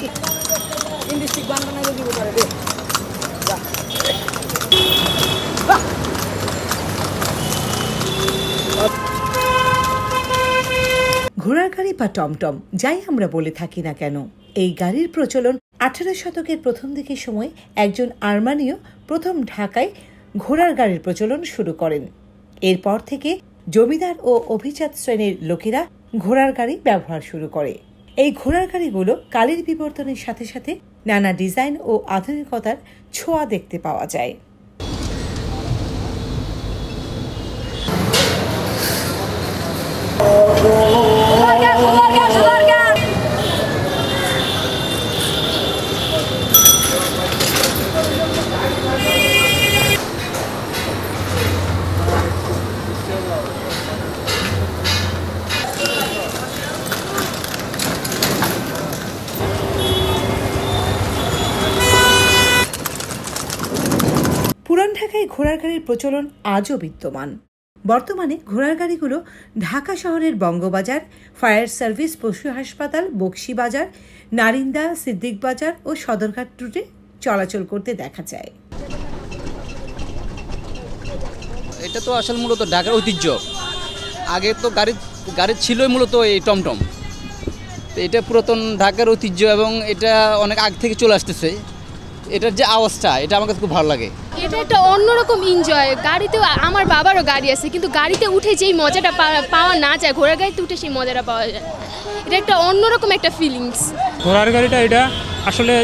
ঘোড়ার গাড়ি বা টমটম যাই আমরা বলে থাকি না কেন এই গাড়ির প্রচলন আঠারো শতকের প্রথম দিকের সময় একজন আর্মানীয় প্রথম ঢাকায় ঘোড়ার গাড়ির প্রচলন শুরু করেন এরপর থেকে জমিদার ও অভিজাত শ্রেণীর লোকেরা ঘোড়ার গাড়ি ব্যবহার শুরু করে এই ঘোড়ার গাড়িগুলো কালের বিবর্তনের সাথে সাথে নানা ডিজাইন ও আধুনিকতার ছোঁয়া দেখতে পাওয়া যায় পুরান ঢাকায় ঘোড়ার গাড়ির প্রচলন আজও বিদ্যমান বর্তমানে ঘোড়ার গাড়িগুলো ঢাকা শহরের বঙ্গবাজার ফায়ার সার্ভিস পশু হাসপাতাল বক্সিবাজার নারিন্দা সিদ্দিক বাজার ও সদরঘাট রুটে চলাচল করতে দেখা যায় এটা তো আসল মূলত ঢাকার ঐতিহ্য আগে তো গাড়ি গাড়ি ছিল মূলত এই টমটম এটা পুরাতন ঢাকার ঐতিহ্য এবং এটা অনেক আগ থেকে চলে আসতেছে এটার যে আওয়াজটা এটা আমার কাছে খুব ভালো লাগে এটা একটা অন্যরকম এনজয় গাড়িতে আমার বাবারও গাড়ি আছে কিন্তু গাড়িতে উঠে যেই মজাটা পাওয়া না যায় ঘোড়ার গাড়িতে উঠে সেই মজাটা পাওয়া যায় এটা একটা অন্যরকম একটা ফিলিংস ঘোড়ার গাড়িটা এটা আসলে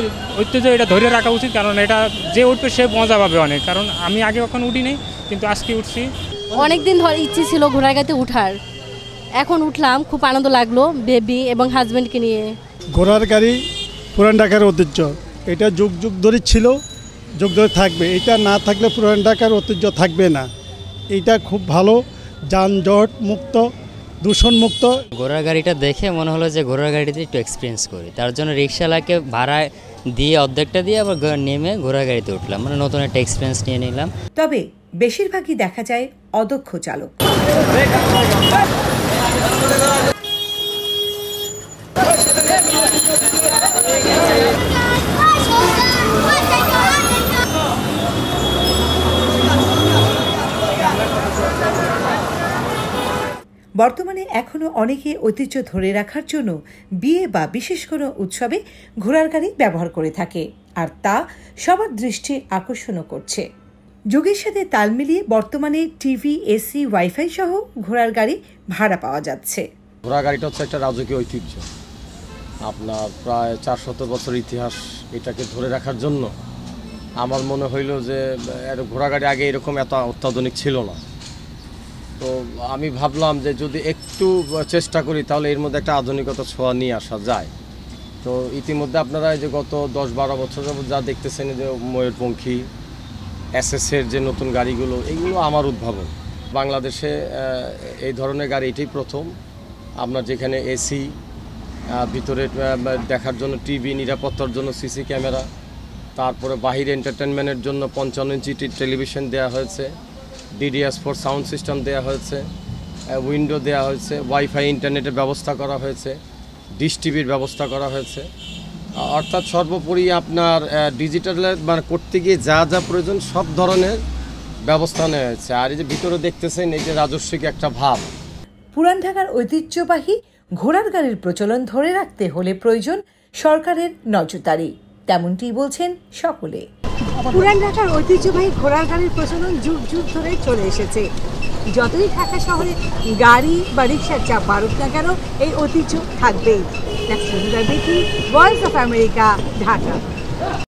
ঐতিহ্য এটা ধরে রাখা উচিত কারণ এটা যে উঠবে সে মজা পাবে অনেক কারণ আমি আগে উঠি উঠিনি কিন্তু আজকে উঠছি অনেক দিন ধরে ইচ্ছে ছিল ঘোড়ার গাড়িতে উঠার এখন উঠলাম খুব আনন্দ লাগলো বেবি এবং হাজব্যান্ডকে নিয়ে ঘোড়ার গাড়ি পুরান ঢাকার ঐতিহ্য এটা যুগ যুগ ধরে ছিল যুগ ধরে থাকবে এটা না থাকলে পুরান ঢাকার ঐতিহ্য থাকবে না এটা খুব ভালো যানজট মুক্ত দূষণমুক্ত ঘোড়ার গাড়িটা দেখে মনে হলো যে ঘোড়ার গাড়িতে একটু এক্সপিরিয়েন্স করি তার জন্য রিক্সাওয়ালাকে ভাড়া দিয়ে অর্ধেকটা দিয়ে আবার নেমে ঘোড়ার গাড়িতে উঠলাম মানে নতুন একটা এক্সপিরিয়েন্স নিয়ে নিলাম তবে বেশিরভাগই দেখা যায় অদক্ষ চালক বর্তমানে এখনও অনেকে ঐতিহ্য ধরে রাখার জন্য বিয়ে বা বিশেষ কোনো উৎসবে ঘোড়ার গাড়ি ব্যবহার করে থাকে আর তা সবার দৃষ্টি আকর্ষণও করছে যুগের সাথে তাল মিলিয়ে বর্তমানে টিভি এসি ওয়াইফাই সহ ঘোড়ার গাড়ি ভাড়া পাওয়া যাচ্ছে ঘোড়া গাড়িটা হচ্ছে একটা রাজকীয় ঐতিহ্য আপনার প্রায় চারশত বছর ইতিহাস এটাকে ধরে রাখার জন্য আমার মনে হইল যে ঘোড়া গাড়ি আগে এরকম এত অত্যাধুনিক ছিল না তো আমি ভাবলাম যে যদি একটু চেষ্টা করি তাহলে এর মধ্যে একটা আধুনিকতা ছোঁয়া নিয়ে আসা যায় তো ইতিমধ্যে আপনারা এই যে গত দশ বারো বছর যা দেখতেছেন যে ময়ূরপঙ্খী এসএসের যে নতুন গাড়িগুলো এগুলো আমার উদ্ভাবন বাংলাদেশে এই ধরনের গাড়ি এটাই প্রথম আপনার যেখানে এসি ভিতরে দেখার জন্য টিভি নিরাপত্তার জন্য সিসি ক্যামেরা তারপরে বাহির এন্টারটেনমেন্টের জন্য পঞ্চান্ন ইঞ্চি টেলিভিশন দেওয়া হয়েছে ডিডিএস ফোর সাউন্ড সিস্টেম দেয়া হয়েছে উইন্ডো দেয়া হয়েছে ওয়াইফাই ইন্টারনেটের ব্যবস্থা করা হয়েছে ডিশ টিভির ব্যবস্থা করা হয়েছে অর্থাৎ সর্বোপরি আপনার ডিজিটালে মানে করতে গিয়ে যা যা প্রয়োজন সব ধরনের ব্যবস্থা নেওয়া হয়েছে আর এই যে ভিতরে দেখতেছেন এই যে রাজস্বিক একটা ভাব পুরান ঢাকার ঐতিহ্যবাহী ঘোড়ার গাড়ির প্রচলন ধরে রাখতে হলে প্রয়োজন সরকারের নজরদারি তেমনটি বলছেন সকলে পুরান ঢাকার ঐতিহ্যবাহী ঘোড়ার গাড়ির প্রচলন যুগ যুগ ধরে চলে এসেছে যতই ঢাকা শহরে গাড়ি বা রিক্সার চাপ বাড়ুক না কেন এই ঐতিহ্য থাকবেই দেখি ভয়েস অফ আমেরিকা ঢাকা